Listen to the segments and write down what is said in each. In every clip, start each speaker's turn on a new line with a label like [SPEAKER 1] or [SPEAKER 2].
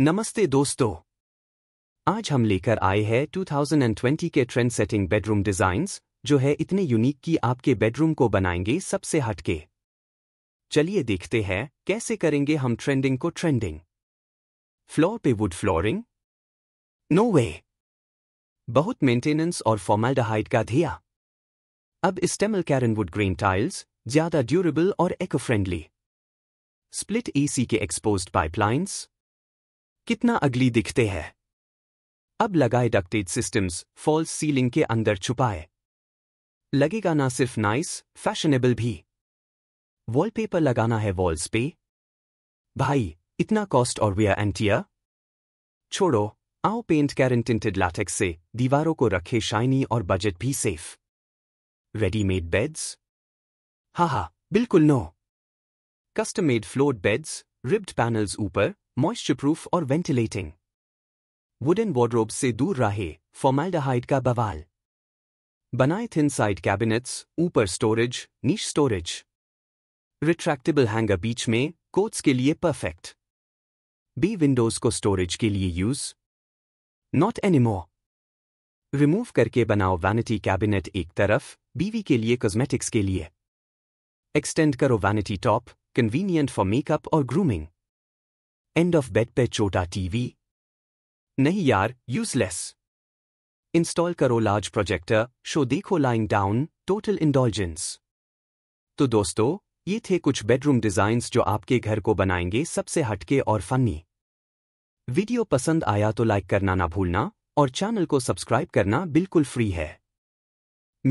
[SPEAKER 1] नमस्ते दोस्तों आज हम लेकर आए हैं 2020 के ट्रेंड सेटिंग बेडरूम डिजाइन्स जो है इतने यूनिक कि आपके बेडरूम को बनाएंगे सबसे हटके चलिए देखते हैं कैसे करेंगे हम ट्रेंडिंग को ट्रेंडिंग फ्लोर पे वुड फ्लोरिंग नो वे बहुत मेंटेनेंस और फॉर्मेल्डाहाइड का धिया अब स्टेमल कैरन वुड ग्रीन टाइल्स ज्यादा ड्यूरेबल और एको फ्रेंडली स्प्लिट एसी के एक्सपोज्ड पाइपलाइंस कितना अगली दिखते हैं अब लगाए डक्टेड सिस्टम्स फॉल्स सीलिंग के अंदर छुपाए लगेगा ना सिर्फ नाइस फैशनेबल भी वॉलपेपर लगाना है वॉल्स पे भाई इतना कॉस्ट और विया एंटिया छोड़ो आओ पेंट कैरन टिंटेड लैटेक्स से दीवारों को रखे शाइनी और बजट भी सेफ रेडीमेड बेड्स हाँ हाँ बिल्कुल no custom made floor beds ribbed panels ऊपर मॉइस्चरप्रूफ और वेंटिलेटिंग वुडन वार्ड्रोब से दूर राहे फॉर्मल्डिहाइड का बवाल बनाए थिन साइड कैबिनेट्स ऊपर स्टोरेज नीच स्टोरेज रिट्रैक्टेबल हैंगर बीच में कोट्स के लिए परफेक्ट बी विंडोज को स्टोरेज के लिए यूज नॉट एनिमोर रिमूव करके बनाओ वैनिटी कैबिनेट एक तरफ बीवी के लिए कॉस्मेटिक्स के लिए एक्सटेंड करो vanity top convenient for makeup और ग्रूमिंग एंड ऑफ बेड पे छोटा टीवी नहीं यार यूजलेस इंस्टॉल करो लार्ज प्रोजेक्टर शो देखो लाइंग डाउन टोटल इंडोलजेंस तो दोस्तों ये थे कुछ बेडरूम डिजाइंस जो आपके घर को बनाएंगे सबसे हटके और फनी वीडियो पसंद आया तो लाइक करना ना भूलना और चैनल को सब्सक्राइब करना बिल्कुल फ्री है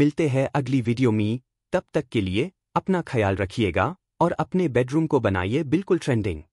[SPEAKER 1] मिलते हैं अगली वीडियो में तब तक के लिए अपना ख्याल रखिएगा और अपने बेडरूम को बनाइए बिल्कुल ट्रेंडिंग